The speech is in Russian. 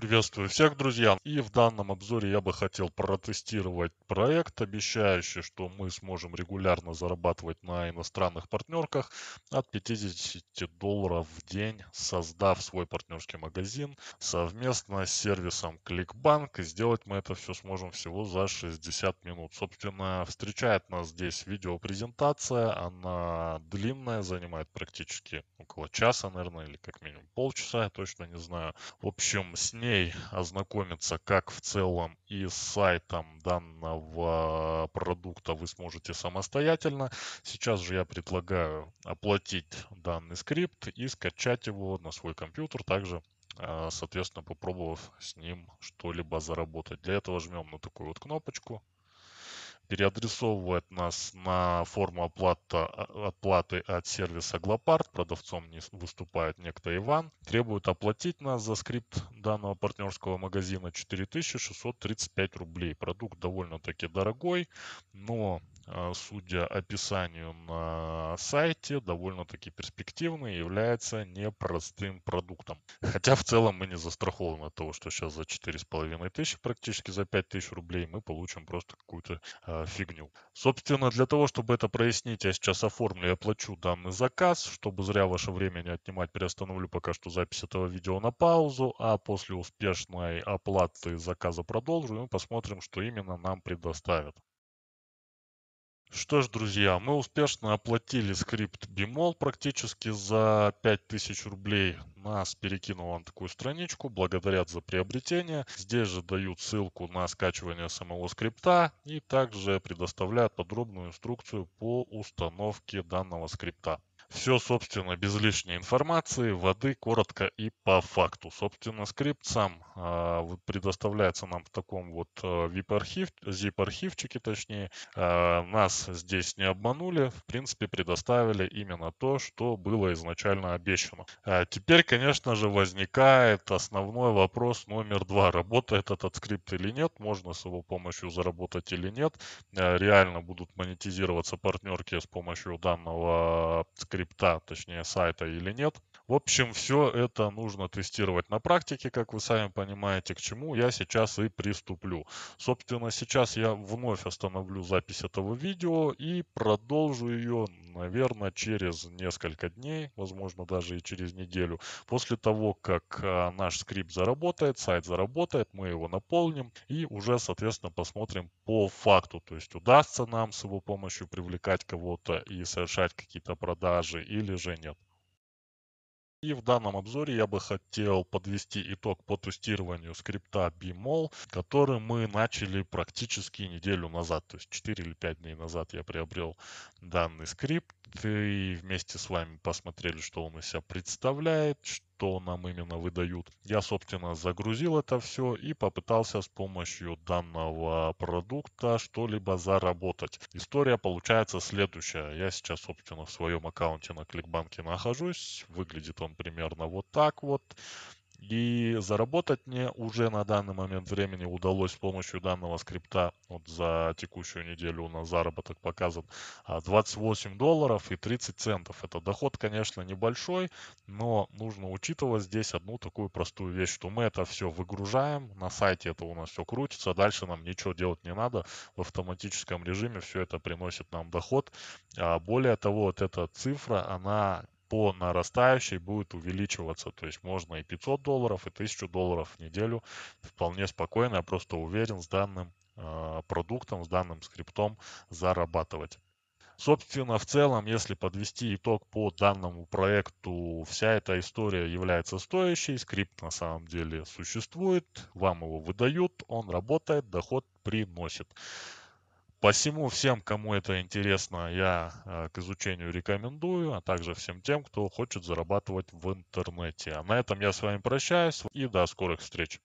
Приветствую всех, друзья! И в данном обзоре я бы хотел протестировать проект, обещающий, что мы сможем регулярно зарабатывать на иностранных партнерках от 50 долларов в день, создав свой партнерский магазин совместно с сервисом ClickBank. И сделать мы это все сможем всего за 60 минут. Собственно, встречает нас здесь видеопрезентация. Она длинная, занимает практически около часа, наверное, или как минимум полчаса, я точно не знаю. В общем, с ней ней ознакомиться как в целом и с сайтом данного продукта вы сможете самостоятельно. Сейчас же я предлагаю оплатить данный скрипт и скачать его на свой компьютер, также, а, соответственно, попробовав с ним что-либо заработать. Для этого жмем на такую вот кнопочку переадресовывает нас на форму оплата, а, оплаты от сервиса Глопард, продавцом не выступает некто Иван, требует оплатить нас за скрипт данного партнерского магазина 4635 рублей. Продукт довольно-таки дорогой, но а, судя описанию на сайте, довольно-таки перспективный, является непростым продуктом. Хотя в целом мы не застрахованы от того, что сейчас за 4,5 тысячи, практически за 5 тысяч рублей мы получим просто какую-то а, фигню. Собственно, для того, чтобы это прояснить, я сейчас оформлю и оплачу данный заказ, чтобы зря ваше время не отнимать, приостановлю пока что запись этого видео на паузу, а после успешной оплаты заказа продолжу и мы посмотрим, что именно нам предоставят. Что ж, друзья, мы успешно оплатили скрипт Bemol практически за 5000 рублей. Нас перекинуло на такую страничку, благодарят за приобретение. Здесь же дают ссылку на скачивание самого скрипта и также предоставляют подробную инструкцию по установке данного скрипта. Все, собственно, без лишней информации, воды, коротко и по факту. Собственно, скрипт сам э, а, предоставляется нам в таком вот VIP-архив, э, zip-архивчике, точнее. Э, нас здесь не обманули, в принципе, предоставили именно то, что было изначально обещано. Э, теперь, конечно же, возникает основной вопрос номер два. Работает этот скрипт или нет? Можно с его помощью заработать или нет? Э, реально будут монетизироваться партнерки с помощью данного скрипта э, скрипта, точнее сайта или нет. В общем, все это нужно тестировать на практике, как вы сами понимаете, к чему я сейчас и приступлю. Собственно, сейчас я вновь остановлю запись этого видео и продолжу ее, наверное, через несколько дней, возможно, даже и через неделю. После того, как а, наш скрипт заработает, сайт заработает, мы его наполним и уже, соответственно, посмотрим по факту. То есть удастся нам с его помощью привлекать кого-то и совершать какие-то продажи или же нет. И в данном обзоре я бы хотел подвести итог по тестированию скрипта BMOL, который мы начали практически неделю назад, то есть 4 или 5 дней назад я приобрел данный скрипт и вместе с вами посмотрели, что он из себя представляет, что нам именно выдают. Я, собственно, загрузил это все и попытался с помощью данного продукта что-либо заработать. История получается следующая. Я сейчас, собственно, в своем аккаунте на Кликбанке нахожусь. Выглядит он примерно вот так вот. И заработать мне уже на данный момент времени удалось с помощью данного скрипта, вот за текущую неделю у нас заработок показан 28 а, долларов и 30 центов. Это доход, конечно, небольшой, но нужно учитывать здесь одну такую простую вещь, что мы это все выгружаем, на сайте это у нас все крутится, дальше нам ничего делать не надо, в автоматическом режиме все это приносит нам доход. А более того, вот эта цифра, она по нарастающей будет увеличиваться. То есть можно и 500 долларов, и 1000 долларов в неделю вполне спокойно, я просто уверен, с данным э, продуктом, с данным скриптом зарабатывать. Собственно, в целом, если подвести итог по данному проекту, вся эта история является стоящей, скрипт на самом деле существует, вам его выдают, он работает, доход приносит. Посему всем, кому это интересно, я э, к изучению рекомендую, а также всем тем, кто хочет зарабатывать в интернете. А на этом я с вами прощаюсь и до скорых встреч.